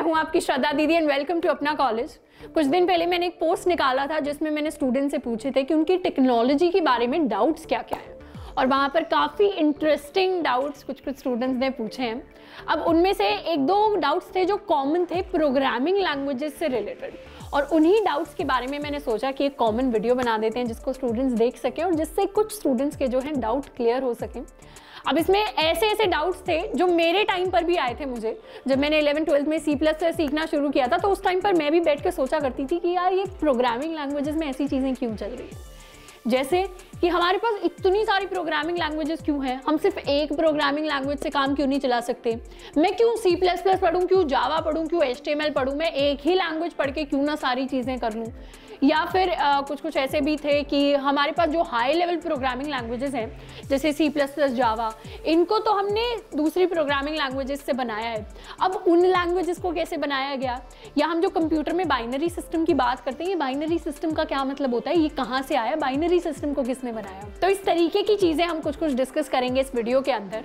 मैं हूं आपकी श्रद्धा दीदी and welcome to Apna College कुछ दिन पहले मैंने एक पोस्ट निकाला था जिसमें मैंने स्टूडेंट से पूछे थे कि उनकी टेक्नोलॉजी के बारे में डाउट्स क्या क्या हैं और वहाँ पर काफ़ी इंटरेस्टिंग डाउट्स कुछ कुछ स्टूडेंट्स ने पूछे हैं अब उनमें से एक दो डाउट्स थे जो कॉमन थे प्रोग्रामिंग लैंग्वेजेस से रिलेटेड और उन्हीं डाउट्स के बारे में मैंने सोचा कि एक कॉमन वीडियो बना देते हैं जिसको स्टूडेंट्स देख सकें और जिससे कुछ स्टूडेंट्स के जो हैं डाउट क्लियर हो सकें अब इसमें ऐसे ऐसे डाउट्स थे जो मेरे टाइम पर भी आए थे मुझे जब मैंने इलेवन ट्वेल्थ में सी प्लस सीखना शुरू किया था तो उस टाइम पर मैं भी बैठ कर सोचा करती थी कि यार ये प्रोग्रामिंग लैंग्वेजेस में ऐसी चीज़ें क्यों चल रही हैं जैसे कि हमारे पास इतनी सारी प्रोग्रामिंग लैंग्वेजेस क्यों हैं हम सिर्फ एक प्रोग्रामिंग लैंग्वेज से काम क्यों नहीं चला सकते मैं क्यों सी प्लस प्लस पढ़ूँ क्यों जावा पढ़ूँ क्यों एच टी एम एल पढ़ूँ मैं एक ही लैंग्वेज पढ़ के क्यों ना सारी चीज़ें कर लूँ या फिर आ, कुछ कुछ ऐसे भी थे कि हमारे पास जो हाई लेवल प्रोग्रामिंग लैंग्वेजेस हैं जैसे सी प्लस प्लस जावा इनको तो हमने दूसरी प्रोग्रामिंग लैंग्वेजेस से बनाया है अब उन लैंग्वेजेस को कैसे बनाया गया या हम जो कंप्यूटर में बाइनरी सिस्टम की बात करते हैं ये बाइनरी सिस्टम का क्या मतलब होता है ये कहाँ से आया बाइनरी सिस्टम को किसने बनाया तो इस तरीके की चीज़ें हम कुछ कुछ डिस्कस करेंगे इस वीडियो के अंदर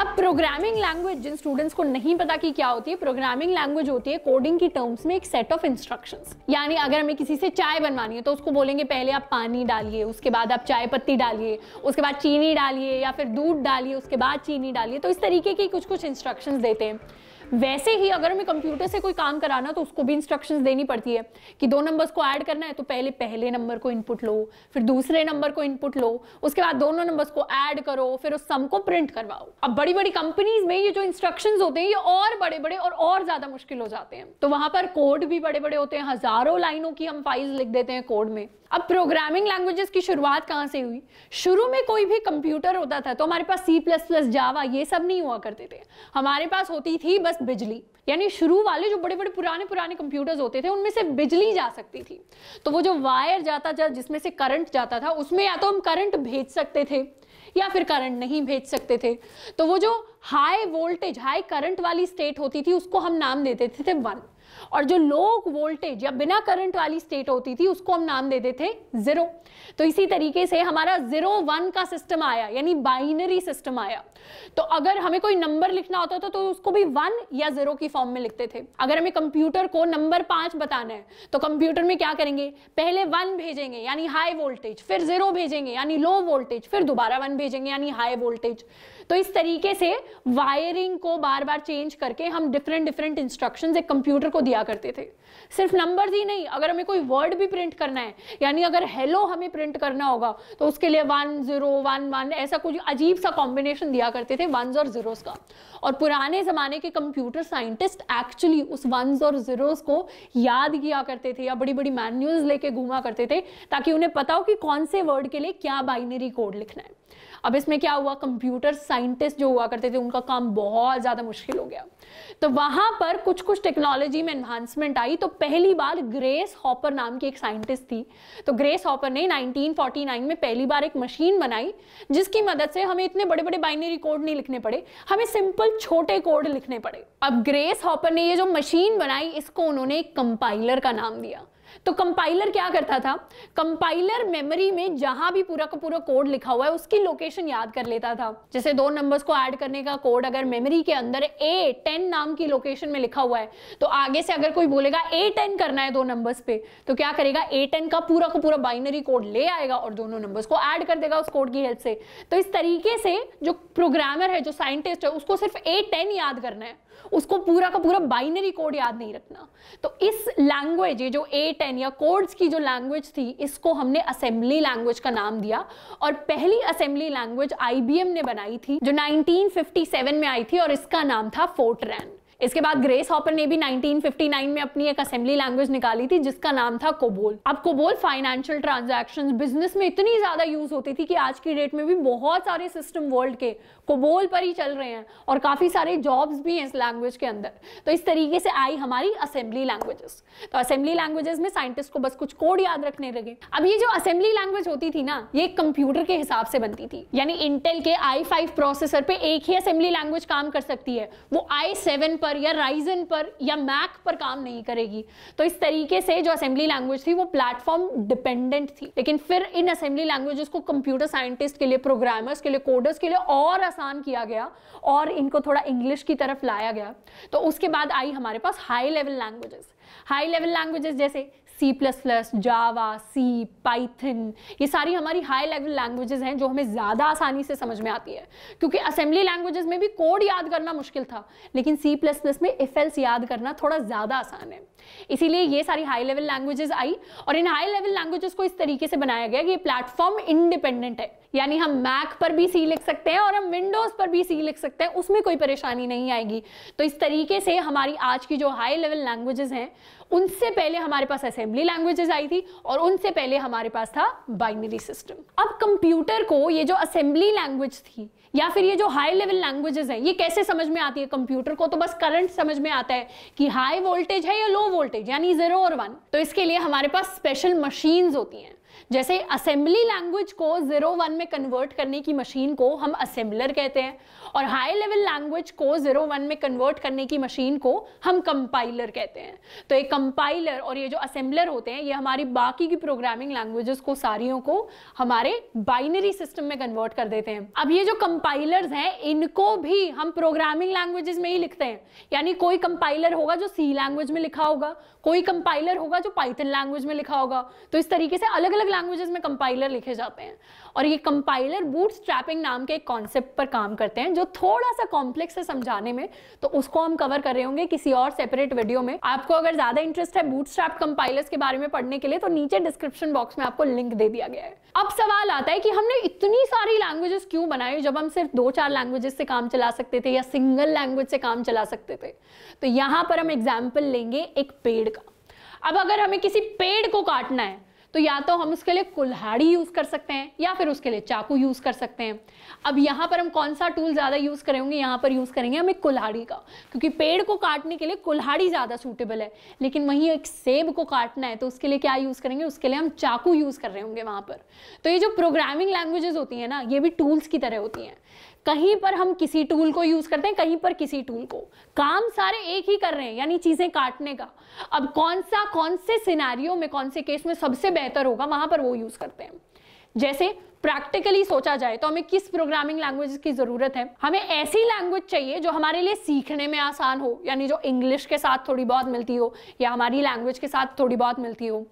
अब प्रोग्रामिंग लैंग्वेज जिन स्टूडेंट्स को नहीं पता कि क्या होती है प्रोग्रामिंग लैंग्वेज होती है कोडिंग की टर्म्स में एक सेट ऑफ इंस्ट्रक्शंस यानी अगर हमें किसी से चार चाय बनवानी है तो उसको बोलेंगे पहले आप पानी डालिए उसके बाद आप चाय पत्ती डालिए उसके बाद चीनी डालिए या फिर दूध डालिए उसके बाद चीनी डालिए तो इस तरीके की कुछ कुछ इंस्ट्रक्शंस देते हैं वैसे ही अगर हमें कंप्यूटर से कोई काम कराना तो उसको भी इंस्ट्रक्शन देनी पड़ती है कि दो नंबर्स को ऐड करना है तो पहले पहले नंबर को इनपुट लो फिर दूसरे नंबर को इनपुट लो उसके बाद दोनों नंबर्स को ऐड करो फिर उस सम को प्रिंट करवाओ अब बड़ी बड़ी कंपनीज में ये जो इंस्ट्रक्शन होते हैं ये और बड़े बड़े और और ज्यादा मुश्किल हो जाते हैं तो वहां पर कोड भी बड़े बड़े होते हैं हजारों लाइनों की हम फाइल्स लिख देते हैं कोड में अब प्रोग्रामिंग लैंग्वेजेस की शुरुआत कहाँ से हुई शुरू में कोई भी कंप्यूटर होता था तो हमारे पास सी प्लस प्लस जावा ये सब नहीं हुआ करते थे हमारे पास होती थी बस बिजली यानी शुरू वाले जो बड़े बड़े पुराने पुराने कंप्यूटर्स होते थे उनमें से बिजली जा सकती थी तो वो जो वायर जाता था जिसमें से करंट जाता था उसमें या तो हम करंट भेज सकते थे या फिर करंट नहीं भेज सकते थे तो वो जो हाई वोल्टेज हाई करंट वाली स्टेट होती थी उसको हम नाम देते थे, थे वन और जो लो वोल्टेज या बिना करंट वाली स्टेट होती थी उसको हम नाम दे देते थे जीरो तो इसी तरीके से हमारा जीरो वन का सिस्टम आया यानी बाइनरी सिस्टम आया तो अगर हमें कोई नंबर लिखना होता था तो उसको भी वन या जीरो की फॉर्म में लिखते थे अगर हमें कंप्यूटर को नंबर पांच बताना है तो कंप्यूटर में क्या करेंगे पहले वन भेजेंगे यानी हाई वोल्टेज फिर जीरो भेजेंगे यानी लो वोल्टेज फिर दोबारा वन भेजेंगे यानी हाई वोल्टेज तो इस तरीके से वायरिंग को बार बार चेंज करके हम डिफरेंट डिफरेंट इंस्ट्रक्शन एक कंप्यूटर को को दिया करते थे सिर्फ नंबर ही नहीं अगर हमें कोई वर्ड भी प्रिंट करना है यानी अगर हेलो हमें प्रिंट करना होगा तो उसके लिए वन ज़ीरो वन वन ऐसा कुछ अजीब सा कॉम्बिनेशन दिया करते थे वन और ज़ीरोज़ का और पुराने ज़माने के कंप्यूटर साइंटिस्ट एक्चुअली उस वन और ज़ीरोज़ को याद किया करते थे या बड़ी बड़ी मैन्यूल्स लेके घूमा करते थे ताकि उन्हें पता हो कि कौन से वर्ड के लिए क्या बाइनरी कोड लिखना है अब इसमें क्या हुआ कंप्यूटर साइंटिस्ट जो हुआ करते थे उनका काम बहुत ज़्यादा मुश्किल हो गया तो वहाँ पर कुछ कुछ टेक्नोलॉजी में एनहांसमेंट आई तो पहली बार ग्रेस हॉपर नाम की एक साइंटिस्ट थी तो ग्रेस हॉपर ने 1949 में पहली बार एक मशीन बनाई जिसकी मदद से हमें इतने बड़े बड़े बाइनरी कोड नहीं लिखने पड़े हमें सिंपल छोटे कोड लिखने पड़े अब ग्रेस हॉपर ने ये जो मशीन बनाई इसको उन्होंने एक कंपाइलर का नाम दिया तो कंपाइलर क्या करता था कंपाइलर मेमोरी में जहां भी पूरा का पूरा कोड लिखा हुआ है उसकी लोकेशन याद कर लेता था जैसे दो नंबर्स को ऐड करने का कोड अगर मेमोरी के अंदर ए टेन नाम की लोकेशन में लिखा हुआ है तो आगे से अगर कोई बोलेगा ए टेन करना है दो नंबर्स पे तो क्या करेगा ए टेन का पूरा का पूरा बाइनरी कोड ले आएगा और दोनों नंबर्स को ऐड कर देगा उस कोड की हेल्प से तो इस तरीके से जो प्रोग्रामर है जो साइंटिस्ट है उसको सिर्फ ए टेन याद करना है उसको पूरा का पूरा बाइनरी कोड याद नहीं रखना तो इस लैंग्वेज ये जो ए टेन या कोड्स की जो लैंग्वेज थी इसको हमने असेंबली लैंग्वेज का नाम दिया और पहली असेंबली लैंग्वेज आईबीएम ने बनाई थी जो 1957 में आई थी और इसका नाम था फोर्ट्रैन इसके बाद ग्रेस हॉपर ने भी 1959 में अपनी एक असेंबली लैंग्वेज निकाली थी जिसका नाम था कोबोल अब कोबोल फाइनेंशियल ट्रांजेक्शन बिजनेस में इतनी ज्यादा यूज होती थी कि आज की डेट में भी बहुत सारे सिस्टम वर्ल्ड के कोबोल पर ही चल रहे हैं और काफी सारे जॉब्स भी हैं इस लैंग्वेज के अंदर तो इस तरीके से आई हमारी असेंबली लैंग्वेजेस तो असेंबली लैंग्वेजेस में साइंटिस्ट को बस कुछ कोड याद रखने लगे अब ये जो असेंबली लैंग्वेज होती थी ना ये कंप्यूटर के हिसाब से बनती थी यानी इंटेल के आई प्रोसेसर पे एक ही असेंबली लैंग्वेज काम कर सकती है वो आई पर पर या राइजन पर या मैक पर काम नहीं करेगी तो इस तरीके से जो असेंबली लैंग्वेज थी वो प्लेटफॉर्म डिपेंडेंट थी लेकिन फिर इन असेंबली लैंग्वेजेस को कंप्यूटर साइंटिस्ट के लिए प्रोग्रामर्स के लिए कोडर्स के लिए और आसान किया गया और इनको थोड़ा इंग्लिश की तरफ लाया गया तो उसके बाद आई हमारे पास high level languages high level languages जैसे C plus plus Java C Python ये सारी हमारी हाई लेवल लैंग्वेजेस हैं जो हमें ज़्यादा आसानी से समझ में आती है क्योंकि असेंबली लैंग्वेजेस में भी कोड याद करना मुश्किल था लेकिन सी प्लस प्लस में एफ याद करना थोड़ा ज़्यादा आसान है इसीलिए ये सारी हाई लेवल लैंग्वेजेस आई और इन हाई लेवल लैंग्वेजेस को इस तरीके से बनाया गया कि ये प्लेटफॉर्म इंडिपेंडेंट है यानी हम मैक पर भी सी लिख सकते हैं और हम विंडोज़ पर भी सी लिख सकते हैं उसमें कोई परेशानी नहीं आएगी तो इस तरीके से हमारी आज की जो हाई लेवल लैंग्वेजेस हैं उनसे पहले हमारे पास असेंबली लैंग्वेजेस आई थी और उनसे पहले हमारे पास था बाइनरी सिस्टम अब कंप्यूटर को ये जो असेंबली लैंग्वेज थी या फिर ये जो हाई लेवल लैंग्वेजेस हैं ये कैसे समझ में आती है कंप्यूटर को तो बस करंट समझ में आता है कि हाई वोल्टेज है या लो वोल्टेज यानी जीरो और वन तो इसके लिए हमारे पास स्पेशल मशीन्स होती हैं जैसे असेंबली लैंग्वेज को जीरो वन में कन्वर्ट करने की मशीन को हम असेंबलर कहते हैं और हाई लेवल लैंग्वेज को जीरो वन में कन्वर्ट करने की मशीन को हम कंपाइलर कहते हैं तो ये कंपाइलर और ये जो असेंबलर होते हैं ये हमारी बाकी की प्रोग्रामिंग लैंग्वेजेस को सारियों को हमारे बाइनरी सिस्टम में कन्वर्ट कर देते हैं अब ये जो कंपाइलर्स हैं इनको भी हम प्रोग्रामिंग लैंग्वेजेस में ही लिखते हैं यानी कोई कंपाइलर होगा जो सी लैंग्वेज में लिखा होगा कोई कंपाइलर होगा जो पाइथन लैंग्वेज में लिखा होगा तो इस तरीके से अलग अलग अलग लैंग्वेजेस में कंपाइलर लिखे जाते हैं और ये कंपाइलर बूट स्ट्रैपिंग नाम के एक कॉन्सेप्ट पर काम करते हैं जो थोड़ा सा कॉम्प्लेक्स है समझाने में तो उसको हम कवर कर रहे होंगे किसी और सेपरेट वीडियो में आपको अगर ज्यादा इंटरेस्ट है बूट स्ट्रैप कंपाइलर्स के बारे में पढ़ने के लिए तो नीचे डिस्क्रिप्शन बॉक्स में आपको लिंक दे दिया गया है अब सवाल आता है कि हमने इतनी सारी लैंग्वेजेस क्यों बनाई जब हम सिर्फ दो चार लैंग्वेजेस से काम चला सकते थे या सिंगल लैंग्वेज से काम चला सकते थे तो यहां पर हम एग्जाम्पल लेंगे एक पेड़ का अब अगर हमें किसी पेड़ को काटना है तो या तो हम उसके लिए कुल्हाड़ी यूज़ कर सकते हैं या फिर उसके लिए चाकू यूज़ कर सकते हैं अब यहाँ पर हम कौन सा टूल ज़्यादा यूज़ करेंगे यहाँ पर यूज़ करेंगे हम एक कुल्हाड़ी का क्योंकि पेड़ को काटने के लिए कुल्हाड़ी ज़्यादा सूटेबल है लेकिन वहीं एक सेब को काटना है तो उसके लिए क्या यूज़ करेंगे उसके लिए हम चाकू यूज़ कर रहे होंगे वहाँ पर तो ये जो प्रोग्रामिंग लैंग्वेजेस होती हैं ना ये भी टूल्स की तरह होती हैं कहीं पर हम किसी टूल को यूज करते हैं कहीं पर किसी टूल को काम सारे एक ही कर रहे हैं यानी चीजें काटने का अब कौन सा कौन से सिनारियों में कौन से केस में सबसे बेहतर होगा वहां पर वो यूज करते हैं जैसे प्रैक्टिकली सोचा जाए तो हमें किस प्रोग्रामिंग लैंग्वेज की ज़रूरत है हमें ऐसी लैंग्वेज चाहिए जो हमारे लिए सीखने में आसान हो यानी जो इंग्लिश के साथ थोड़ी बहुत मिलती हो या हमारी लैंग्वेज के साथ थोड़ी बहुत मिलती हो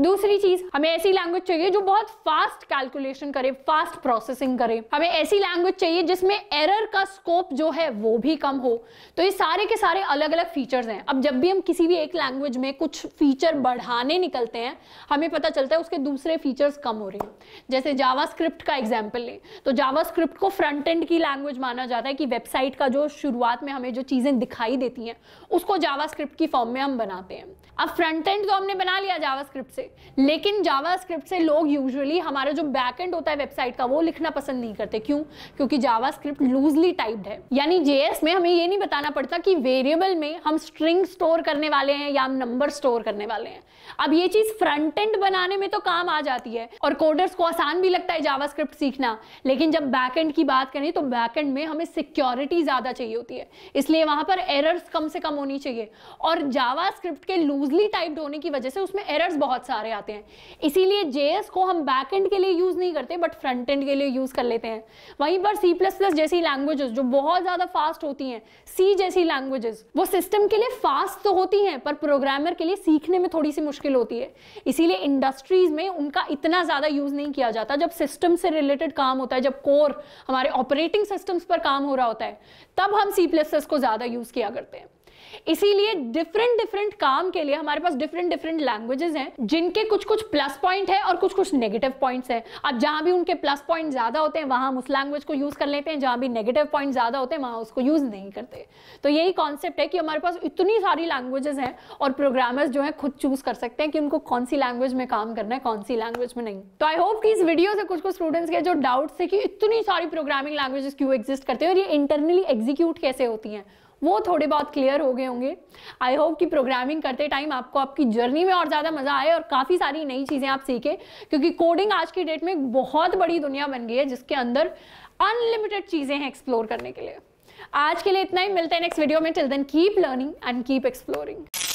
दूसरी चीज हमें ऐसी लैंग्वेज चाहिए जो बहुत फास्ट कैलकुलेशन करे फास्ट प्रोसेसिंग करे हमें ऐसी लैंग्वेज चाहिए जिसमें एरर का स्कोप जो है वो भी कम हो तो ये सारे के सारे अलग अलग फीचर्स हैं अब जब भी हम किसी भी एक लैंग्वेज में कुछ फीचर बढ़ाने निकलते हैं हमें पता चलता है उसके दूसरे फीचर्स कम हो रहे हैं जैसे जावा का एग्जाम्पल लें तो जावा को फ्रंट एंड की लैंग्वेज माना जाता है कि वेबसाइट का जो शुरुआत में हमें जो चीज़ें दिखाई देती हैं उसको जावा की फॉर्म में हम बनाते हैं अब फ्रंट एंड तो हमने बना लिया जावा से से लेकिन जावास्क्रिप्ट से लोग यूजुअली हमारा जो बैकएंड होता है वेबसाइट का वो लिखना पसंद नहीं करते क्यों क्योंकि जावास्क्रिप्ट लूजली टाइप्ड है यानी जेएस में हमें ये नहीं बताना पड़ता कि वेरिएबल में हम स्ट्रिंग स्टोर करने वाले हैं या हम नंबर स्टोर करने वाले हैं अब ये चीज फ्रंट एंड बनाने में तो काम आ जाती है और कोडर्स को आसान भी लगता है जावास्क्रिप्ट सीखना लेकिन जब बैकएंड की बात करें तो बैकएंड में हमें सिक्योरिटी ज्यादा चाहिए होती है इसलिए वहां पर एरर्स कम से कम होनी चाहिए और जावास्क्रिप्ट के लूजली टाइप्ड होने की वजह से उसमें एरर्स बहुत सारे सारे आते हैं इसीलिए जेएस को हम बैक एंड के लिए यूज़ नहीं करते बट फ्रंट एंड के लिए यूज़ कर लेते हैं वहीं पर सी प्लस प्लस जैसी लैंग्वेजेस जो बहुत ज़्यादा फास्ट होती हैं सी जैसी लैंग्वेजेस वो सिस्टम के लिए फास्ट तो होती हैं पर प्रोग्रामर के लिए सीखने में थोड़ी सी मुश्किल होती है इसीलिए इंडस्ट्रीज़ में उनका इतना ज़्यादा यूज़ नहीं किया जाता जब सिस्टम से रिलेटेड काम होता है जब कोर हमारे ऑपरेटिंग सिस्टम्स पर काम हो रहा होता है तब हम सी प्लस को ज़्यादा यूज़ किया करते हैं इसीलिए डिफरेंट डिफरेंट काम के लिए हमारे पास डिफरेंट डिफरेंट लैंग्वेजेस हैं जिनके कुछ कुछ प्लस पॉइंट है और कुछ कुछ नेगेटिव पॉइंट्स हैं अब जहां भी उनके प्लस पॉइंट ज्यादा होते हैं वहां हम उस लैंग्वेज को यूज कर लेते हैं जहां भी नेगेटिव पॉइंट ज्यादा होते हैं वहां उसको यूज नहीं करते तो यही कॉन्सेप्ट है कि हमारे पास इतनी सारी लैंग्वेजेस हैं और प्रोग्रामर्स जो है खुद चूज कर सकते हैं कि उनको कौन सी लैंग्वेज में काम करना है कौन सी लैंग्वेज में नहीं तो आई होप कि इस वीडियो से कुछ कुछ स्टूडेंट्स के जो डाउट्स थे कि इतनी सारी प्रोग्रामिंग लैंग्वेजेस क्यों एग्जिस्ट करते हैं और ये इंटरनली एग्जीक्यूट कैसे होती हैं वो थोड़े बहुत क्लियर हो गए होंगे आई होप कि प्रोग्रामिंग करते टाइम आपको आपकी जर्नी में और ज़्यादा मज़ा आए और काफ़ी सारी नई चीज़ें आप सीखें क्योंकि कोडिंग आज की डेट में बहुत बड़ी दुनिया बन गई है जिसके अंदर अनलिमिटेड चीज़ें हैं एक्सप्लोर करने के लिए आज के लिए इतना ही मिलते हैं नेक्स्ट वीडियो में till then keep learning and keep exploring